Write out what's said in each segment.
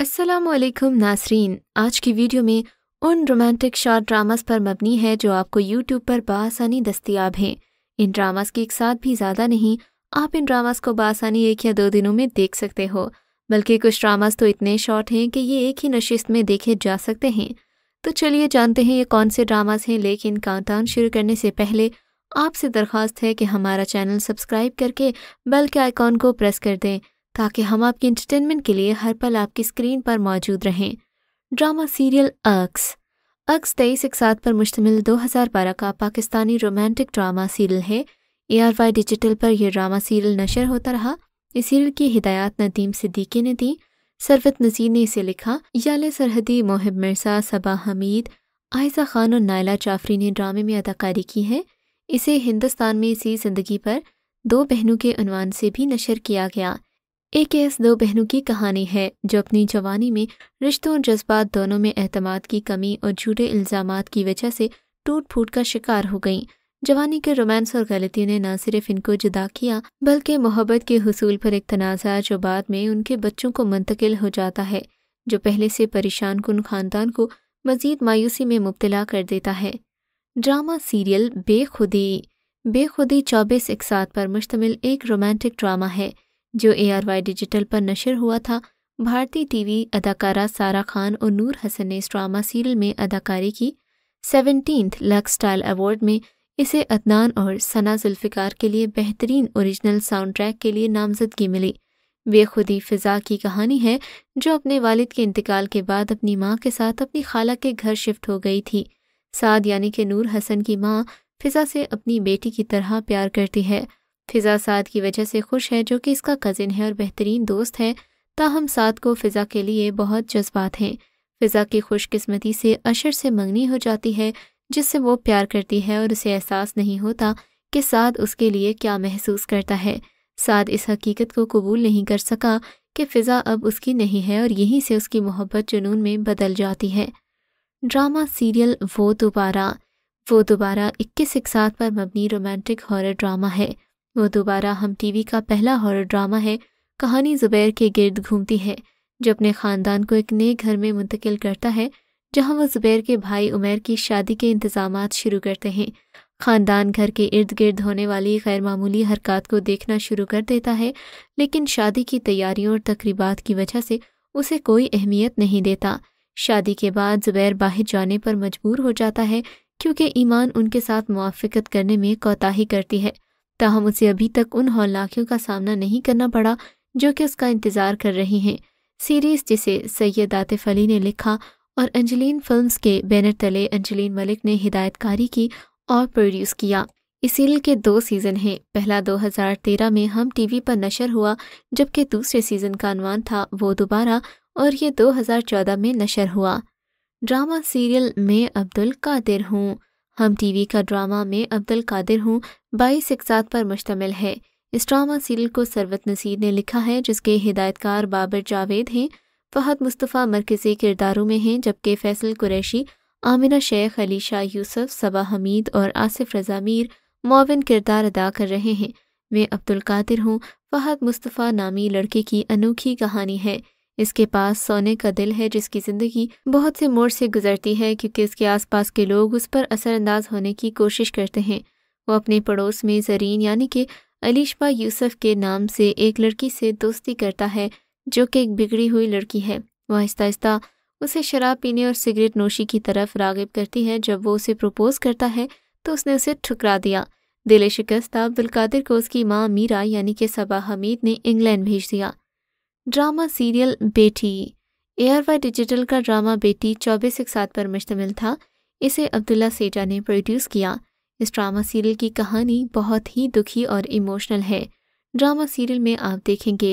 असलम नासरीन आज की वीडियो में उन रोमांटिक शॉर्ट ड्रामास पर मबनी है जो आपको यूट्यूब पर बासानी दस्तियाब हैं इन ड्रामास की एक साथ भी ज़्यादा नहीं आप इन ड्रामास को बासानी एक या दो दिनों में देख सकते हो बल्कि कुछ ड्रामास तो इतने शॉर्ट हैं कि ये एक ही नशिस्त में देखे जा सकते हैं तो चलिए जानते हैं ये कौन से ड्रामास हैं लेकिन काउंटाउन शुरू करने से पहले आपसे दरख्वास्त है कि हमारा चैनल सब्सक्राइब करके बेल के आइकॉन को प्रेस कर दें ताकि हम आपके एंटरटेनमेंट के लिए हर पल आपकी स्क्रीन पर मौजूद रहें ड्रामा सीरियल अक्स अक्स तेईस एक सात पर मुश्तमिल 2012 का पाकिस्तानी रोमांटिक ड्रामा सीरियल है ए आर वाई डिजिटल पर यह ड्रामा सीरियल नशर होता रहा इस सीरियल की हिदायत नदीम सिद्दीकी ने दी सरवत नज़ीर ने इसे लिखा याले सरहदी मोहब मिर्सा सबा हमीद आयसा खान और नायला जाफरी ने ड्रामे में अदाकारी की है इसे हिंदुस्तान में इसी जिंदगी पर दो बहनों के अनवान से भी नशर किया गया एक ऐस दो बहनों की कहानी है जो अपनी जवानी में रिश्तों और जज्बात दोनों में अहतमाद की कमी और झूठे इल्ज़ाम की वजह से टूट फूट का शिकार हो गईं जवानी के रोमांस और गलतियों ने न सिर्फ इनको जुदा किया बल्कि मोहब्बत के हसूल पर एक तनाज़ा जो बाद में उनके बच्चों को मुंतकिल हो जाता है जो पहले से परेशान कन खानदान को मजीद मायूसी में मुबतला कर देता है ड्रामा सीरियल बेखुदी बेखुदी चौबीस एक साथ पर मुश्तमिल एक रोमांटिक ड्रामा है जो एआरवाई डिजिटल पर नशर हुआ था भारतीय टीवी अदाकारा सारा खान और नूर हसन ने इस ड्रामा सीरियल में अदाकारी की सेवनटीन लक स्टाइल अवार्ड में इसे अदनान और सना जुल्फ़िकार के लिए बेहतरीन ओरिजिनल साउंड ट्रैक के लिए नामजदगी मिली बेखुदी फिजा की कहानी है जो अपने वालिद के इंतकाल के बाद अपनी माँ के साथ अपनी खाला के घर शिफ्ट हो गई थी साद यानी कि नूर हसन की माँ फिजा से अपनी बेटी की तरह प्यार करती है फिज़ा साद की वजह से खुश है जो कि इसका कज़िन है और बेहतरीन दोस्त है ताहम साद को फ़िज़ा के लिए बहुत जज्बात हैं फ़िज़ा की खुशकस्मती से अशर से मंगनी हो जाती है जिससे वो प्यार करती है और उसे एहसास नहीं होता कि साद उसके लिए क्या महसूस करता है साद इस हकीकत को कबूल नहीं कर सका कि फ़िज़ा अब उसकी नहीं है और यहीं से उसकी मोहब्बत जुनून में बदल जाती है ड्रामा सीरियल वो दोबारा वो दोबारा इक्कीस एक साथ पर मबनी रोमांटिक हॉरर ड्रामा है वो दोबारा हम टीवी का पहला हॉरर ड्रामा है कहानी ज़ुबैर के गिर्द घूमती है जो अपने ख़ानदान को एक नए घर में मुंतकिल करता है जहाँ वो ज़ुबैर के भाई उमेर की शादी के इंतज़ाम शुरू करते हैं ख़ानदान घर के इर्द गिर्द होने वाली गैर मामूली हरकत को देखना शुरू कर देता है लेकिन शादी की तैयारियों और तकरीबा की वजह से उसे कोई अहमियत नहीं देता शादी के बाद ज़ुबैर बाहर जाने पर मजबूर हो जाता है क्योंकि ईमान उनके साथ मुआफ़त करने में कोताही करती है ताहम उसे अभी तक उन हौलनाकियों का सामना नहीं करना पड़ा जो कि उसका इंतज़ार कर रहे हैं सीरीज़ जिसे सैयद आतिफ अली ने लिखा और अंजलिन फिल्म्स के बैनर तले अंजलिन मलिक ने हिदायतकारी की और प्रोड्यूस किया इस सीरियल के दो सीज़न हैं पहला 2013 में हम टीवी पर नशर हुआ जबकि दूसरे सीज़न का अनवान था वो दोबारा और ये 2014 में नशर हुआ ड्रामा सीरियल में अब्दुल कादिर हूँ हम टीवी का ड्रामा में अब्दुल कादिर हूँ बाईस इकसात पर मुश्तमिल है इस ड्रामा सीरियल को सरवत नसीर ने लिखा है जिसके हिदायतकार बाबर जावेद हैं फहद मुस्तफ़ा मरकज़ी किरदारों में हैं जबकि फैसल कुरैशी आमिना शेख अली शाह यूसुफ सबा हमीद और आसिफ रजा मीर मोविन किरदार अदा कर रहे हैं मैं अब्दुल कादिर हूँ फहद मुस्तफ़ा नामी लड़के की अनोखी कहानी है इसके पास सोने का दिल है जिसकी ज़िंदगी बहुत से मोड़ से गुजरती है क्योंकि इसके आसपास के लोग उस पर असरअंदाज होने की कोशिश करते हैं वो अपने पड़ोस में जरीन यानी कि अलीशबा यूसुफ के नाम से एक लड़की से दोस्ती करता है जो कि एक बिगड़ी हुई लड़की है वह आहिस्ता आहिस्ता उसे शराब पीने और सिगरेट नोशी की तरफ रागिब करती है जब वो उसे प्रपोज करता है तो उसने उसे ठुकरा दिया दिल शिकस्त अब्दुल कादिर को उसकी माँ मीरा यानी कि सबा हमीद ने इंग्लैंड भेज दिया drama serial Beti ARY digital का ड्रामा बेटी चौबीस एक सात पर मुश्तमिल था इसे अब्दुल्ला सेठा ने प्रोड्यूस किया इस ड्रामा सीरियल की कहानी बहुत ही दुखी और इमोशनल है ड्रामा सीरियल में आप देखेंगे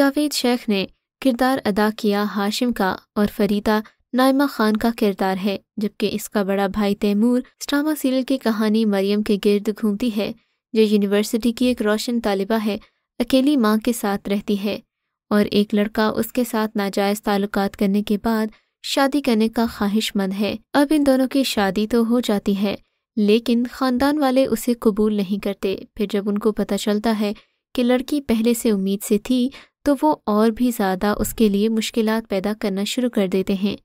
जावेद शेख ने किरदार अदा किया हाशिम का और फरीदा नायमा खान का किरदार है जबकि इसका बड़ा भाई तैमूर ड्रामा सीरियल की कहानी मरियम के गिर्द घूमती है जो यूनिवर्सिटी की एक रोशन तालिबा है अकेली माँ के साथ रहती है और एक लड़का उसके साथ नाजायज ताल्लुकात करने के बाद शादी करने का ख्वाहिशमंद है अब इन दोनों की शादी तो हो जाती है लेकिन खानदान वाले उसे कबूल नहीं करते फिर जब उनको पता चलता है कि लड़की पहले से उम्मीद से थी तो वो और भी ज़्यादा उसके लिए मुश्किल पैदा करना शुरू कर देते हैं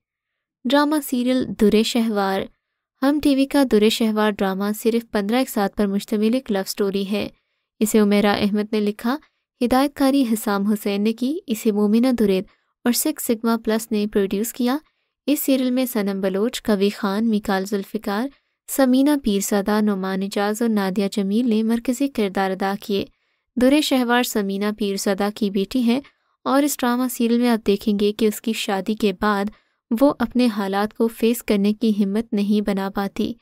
ड्रामा सीरियल दुरे शहवार हम टीवी का दुरे शहवार ड्रामा सिर्फ पंद्रह एक साथ पर मुश्तमिल एक लव स्टोरी है इसे उमेरा अहमद ने लिखा हिदायतकारी हसाम हुसैन ने की इसे मोमिना दुरेद और सिक्स सिग्मा प्लस ने प्रोड्यूस किया इस सीरियल में सनम बलोच कवि खान मिकाल जुल्फ़िकार समीना पीरसादा नुमान एजाज और नादिया जमील ने मरकज़ी किरदार अदा किए दुरे शहवार समीना पीरसादा की बेटी है और इस ड्रामा सीरियल में आप देखेंगे कि उसकी शादी के बाद वो अपने हालात को फेस करने की हिम्मत नहीं बना पाती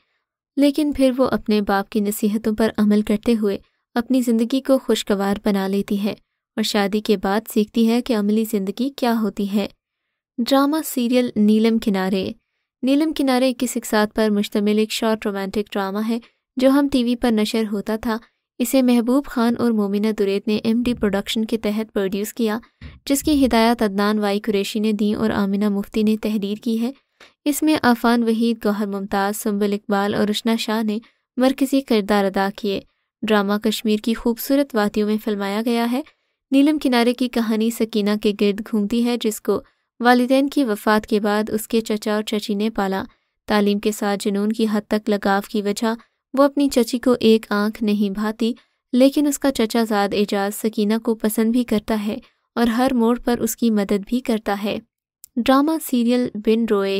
लेकिन फिर वो अपने बाप की नसीहतों पर अमल करते हुए अपनी ज़िंदगी को खुशगवार बना लेती है और शादी के बाद सीखती है कि अमली ज़िंदगी क्या होती है ड्रामा सीरियल नीलम किनारे नीलम किनारे इक्कीस एक पर मुश्तमिल एक शॉर्ट रोमांटिक ड्रामा है जो हम टीवी पर नशर होता था इसे महबूब खान और मोमिना दुरैद ने एम डी प्रोडक्शन के तहत प्रोड्यूस किया जिसकी हिदायत अदनान वाई कुरेशी ने दी और आमिना मुफ्ती ने तहरीर की है इसमें आफान वहीद गौहर मुमताज़ सुम्बल इकबाल और रुशना शाह ने मरकज़ी किरदार अदा किए ड्रामा कश्मीर की खूबसूरत वादियों में फिल्माया गया है नीलम किनारे की कहानी सकीना के गिर्द घूमती है जिसको वालदेन की वफात के बाद उसके चचा और चची ने पाला तालीम के साथ जुनून की हद तक लगाव की वजह वो अपनी चची को एक आंख नहीं भाती लेकिन उसका चचा जाद एजाज सकीना को पसंद भी करता है और हर मोड़ पर उसकी मदद भी करता है ड्रामा सीरियल बिन रोए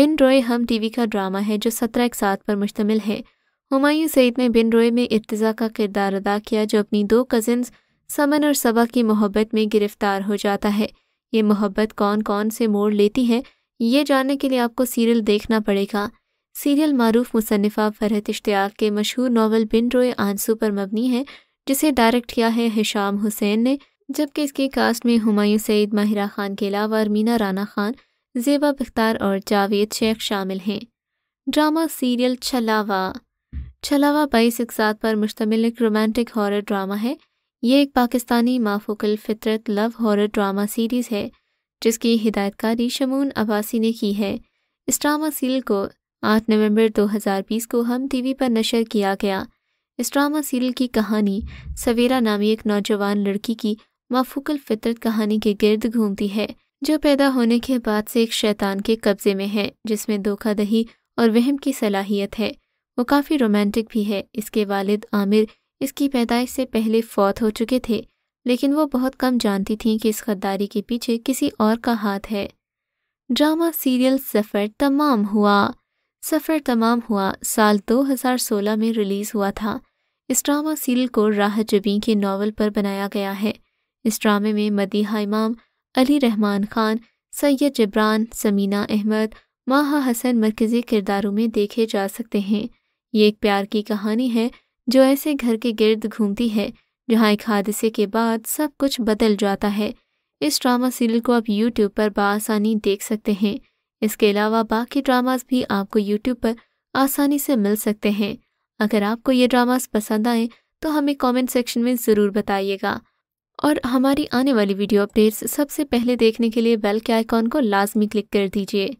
बिन रोए हम टीवी का ड्रामा है जो सत्रह एक सात पर मुश्तमिल है हुमायूं सईद ने बिन रोए में इर्तज़ा का किरदार अदा किया जो अपनी दो कज़न्स समन और सबा की मोहब्बत में गिरफ्तार हो जाता है ये मोहब्बत कौन कौन से मोड़ लेती है ये जानने के लिए आपको सीरियल देखना पड़ेगा सीरियल मरूफ मुसनफ़ा फरहत इश्तियाक के मशहूर नावल बिन रोए आंसू पर मबनी है जिसे डायरेक्ट किया है हिशाम हुसैन ने जबकि इसके कास्ट में हुमायूं सईद माहिरा खान के अलावा मीना राना खान जेबा बख्तार और जावेद शेख शामिल हैं ड्रामा सीरियल छलावा छलावा बाईस एक पर मुश्तमिल एक रोमांटिक हॉरर ड्रामा है ये एक पाकिस्तानी माफोकल फितरत लव हॉरर ड्रामा सीरीज़ है जिसकी हिदायतकारी शमून अब्बासी ने की है इस ड्रामा सील को आठ नवंबर 2020 को हम टीवी पर नशर किया गया इस ड्रामा सीरील की कहानी सवेरा नामी एक नौजवान लड़की की माफुकल फितरत कहानी के गिर्द घूमती है जो पैदा होने के बाद से एक शैतान के कब्जे में है जिसमें दही और वहम की सलाहियत है वो काफ़ी रोमांटिक भी है इसके वालिद आमिर इसकी पैदाइश से पहले फौत हो चुके थे लेकिन वो बहुत कम जानती थी कि इस गद्दारी के पीछे किसी और का हाथ है ड्रामा सीरियल सफ़र तमाम हुआ सफ़र तमाम हुआ साल 2016 में रिलीज़ हुआ था इस ड्रामा सीरियल को राह जबी के नावल पर बनाया गया है इस ड्रामे में मदीहा इमाम अली रहमान खान सैयद जबरान समीना अहमद माह हसन मरकज़ी किरदारों में देखे जा सकते हैं ये एक प्यार की कहानी है जो ऐसे घर के गिर्द घूमती है जहाँ एक हादसे के बाद सब कुछ बदल जाता है इस ड्रामा सीरियल को आप यूट्यूब पर बआसानी देख सकते हैं इसके अलावा बाकी ड्रामास भी आपको यूट्यूब पर आसानी से मिल सकते हैं अगर आपको ये ड्रामास पसंद आए तो हमें कमेंट सेक्शन में ज़रूर बताइएगा और हमारी आने वाली वीडियो अपडेट्स सबसे पहले देखने के लिए बेल के आइकॉन को लाजमी क्लिक कर दीजिए